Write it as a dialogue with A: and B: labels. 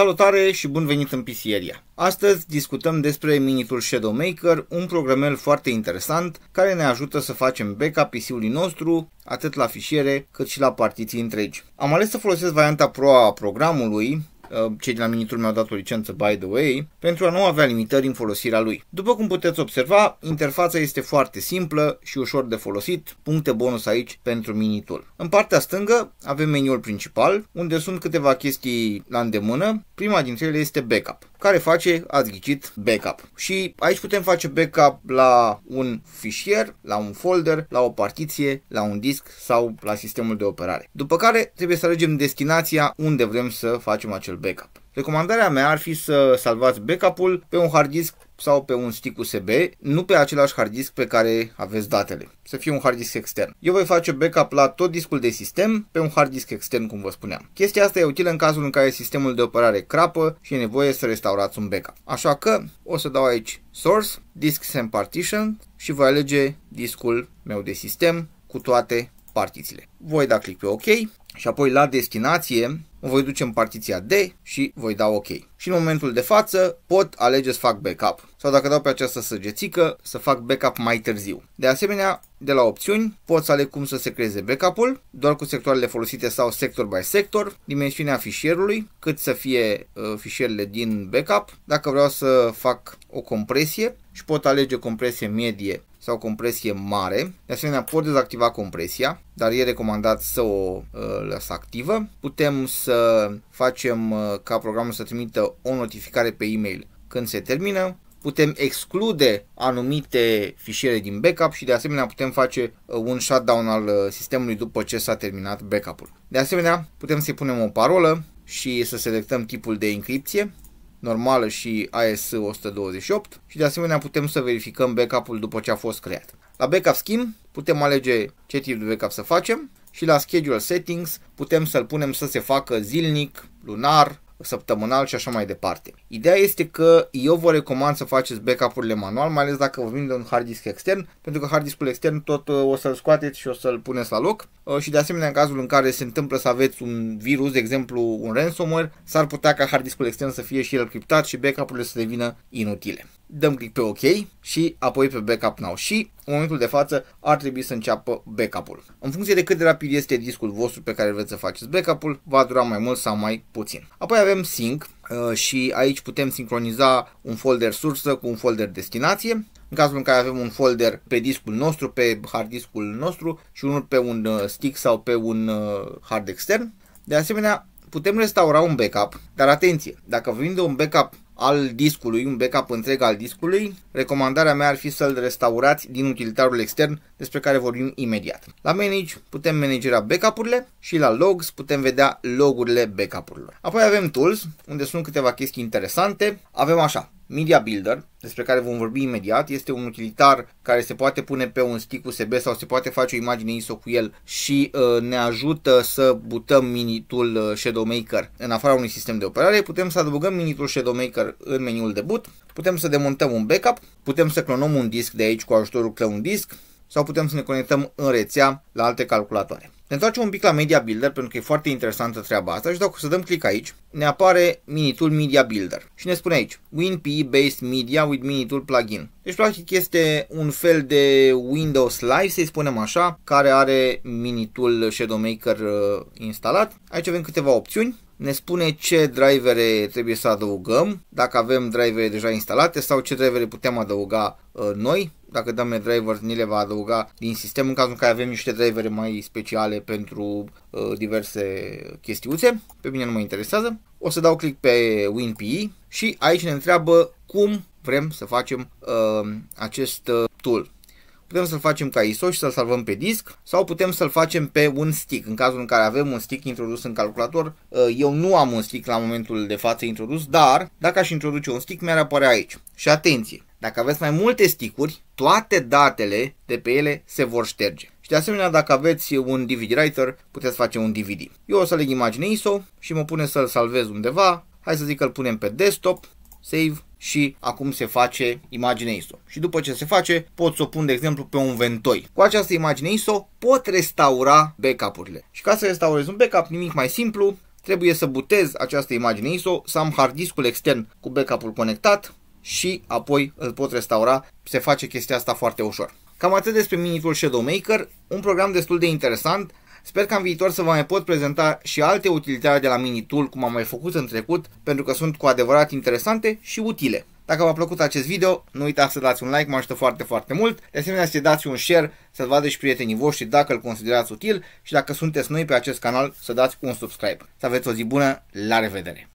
A: Salutare și bun venit în Pisieria! Astăzi discutăm despre Minitul Shadow Maker, un programel foarte interesant care ne ajută să facem backup PC-ului nostru atât la fișiere cât și la partiții întregi. Am ales să folosesc varianta Pro a programului, Uh, cei de la Minitur mi-au dat o licență, by the way, pentru a nu avea limitări în folosirea lui. După cum puteți observa, interfața este foarte simplă și ușor de folosit, puncte bonus aici pentru MiniTool. În partea stângă avem meniul principal, unde sunt câteva chestii la îndemână. Prima dintre ele este backup care face, ați ghicit, backup. Și aici putem face backup la un fișier, la un folder, la o partiție, la un disc sau la sistemul de operare. După care trebuie să alegem destinația unde vrem să facem acel backup. Recomandarea mea ar fi să salvați backup-ul pe un hard disk sau pe un stick USB, nu pe același hard disk pe care aveți datele. Să fie un hard disk extern. Eu voi face backup la tot discul de sistem pe un hard disk extern, cum vă spuneam. Chestia asta e utilă în cazul în care sistemul de operare crapă și e nevoie să restaurați un backup. Așa că o să dau aici Source, Disk Sem Partition și voi alege discul meu de sistem cu toate partițiile. Voi da click pe OK și apoi la destinație voi duce în partiția D și voi da OK. Și în momentul de față pot alege să fac backup sau dacă dau pe această săgețică să fac backup mai târziu. De asemenea, de la opțiuni pot să aleg cum să se creeze backup-ul, doar cu sectoarele folosite sau sector by sector, dimensiunea fișierului, cât să fie uh, fișierele din backup, dacă vreau să fac o compresie și pot alege compresie medie sau compresie mare. De asemenea, pot dezactiva compresia, dar e recomandat să o uh, activă. Putem să facem uh, ca programul să trimită o notificare pe e-mail când se termină. Putem exclude anumite fișiere din backup și de asemenea putem face uh, un shutdown al uh, sistemului după ce s-a terminat backup-ul. De asemenea, putem să-i punem o parolă și să selectăm tipul de încripție normală și AS128 și de asemenea putem să verificăm backup-ul după ce a fost creat. La backup scheme putem alege ce tip de backup să facem și la schedule settings putem să-l punem să se facă zilnic, lunar, săptămânal și așa mai departe. Ideea este că eu vă recomand să faceți backup-urile manual, mai ales dacă vorbim de un hard disk extern, pentru că hard diskul extern tot uh, o să-l scoateți și o să-l puneți la loc uh, și de asemenea în cazul în care se întâmplă să aveți un virus, de exemplu un ransomware, s-ar putea ca hard diskul extern să fie și el criptat și backup-urile să devină inutile dăm click pe OK și apoi pe Backup Now și în momentul de față ar trebui să înceapă backup-ul. În funcție de cât de rapid este discul vostru pe care vreți să faceți backup-ul, va dura mai mult sau mai puțin. Apoi avem sync uh, și aici putem sincroniza un folder sursă cu un folder destinație. În cazul în care avem un folder pe discul nostru, pe hard discul nostru și unul pe un uh, stick sau pe un uh, hard extern. De asemenea, putem restaura un backup, dar atenție, dacă vorbim de un backup al discului, un backup întreg al discului, recomandarea mea ar fi să-l restaurați din utilitarul extern despre care vorbim imediat. La Manage putem managera backup-urile și la Logs putem vedea logurile backup-urilor. Apoi avem Tools, unde sunt câteva chestii interesante. Avem așa, Media Builder, despre care vom vorbi imediat, este un utilitar care se poate pune pe un stick USB sau se poate face o imagine ISO cu el și uh, ne ajută să butăm mini-tool uh, ShadowMaker în afara unui sistem de operare. Putem să adăugăm mini-tool ShadowMaker în meniul de boot, putem să demontăm un backup, putem să clonăm un disc de aici cu ajutorul Clone disc sau putem să ne conectăm în rețea la alte calculatoare. Ne întoarcem un pic la Media Builder pentru că e foarte interesantă treaba asta și dacă o să dăm click aici, ne apare mini-tool Media Builder și ne spune aici WinPE Based Media with mini-tool plugin. Deci practic este un fel de Windows Live, să-i spunem așa, care are mini-tool Shadow Maker uh, instalat. Aici avem câteva opțiuni, ne spune ce drivere trebuie să adăugăm, dacă avem drivere deja instalate sau ce drivere putem adăuga uh, noi dacă e Drivers ni le va adăuga din sistem în cazul în care avem niște drivere mai speciale pentru uh, diverse chestiuțe. Pe mine nu mă interesează. O să dau click pe WinPE și aici ne întreabă cum vrem să facem uh, acest uh, tool. Putem să-l facem ca ISO și să-l salvăm pe disc sau putem să-l facem pe un stick. În cazul în care avem un stick introdus în calculator, uh, eu nu am un stick la momentul de față introdus, dar dacă aș introduce un stick, mi-ar apărea aici. Și atenție! Dacă aveți mai multe sticuri, toate datele de pe ele se vor șterge. Și de asemenea, dacă aveți un DVD writer, puteți face un DVD. Eu o să aleg imagine ISO și mă pune să-l salvez undeva. Hai să zic că îl punem pe desktop, save și acum se face imagine ISO. Și după ce se face, pot să o pun, de exemplu, pe un ventoi. Cu această imagine ISO pot restaura backup-urile. Și ca să restaurez un backup, nimic mai simplu, trebuie să butez această imagine ISO, să am hard discul extern cu backup-ul conectat, și apoi îl pot restaura. Se face chestia asta foarte ușor. Cam atât despre mini-tool Shadow Maker, un program destul de interesant. Sper că în viitor să vă mai pot prezenta și alte utilitare de la mini-tool, cum am mai făcut în trecut, pentru că sunt cu adevărat interesante și utile. Dacă v-a plăcut acest video, nu uitați să dați un like, mă ajută foarte, foarte mult. De asemenea, să dați un share, să-l vadă și prietenii voștri dacă îl considerați util și dacă sunteți noi pe acest canal, să dați un subscribe. Să aveți o zi bună, la revedere!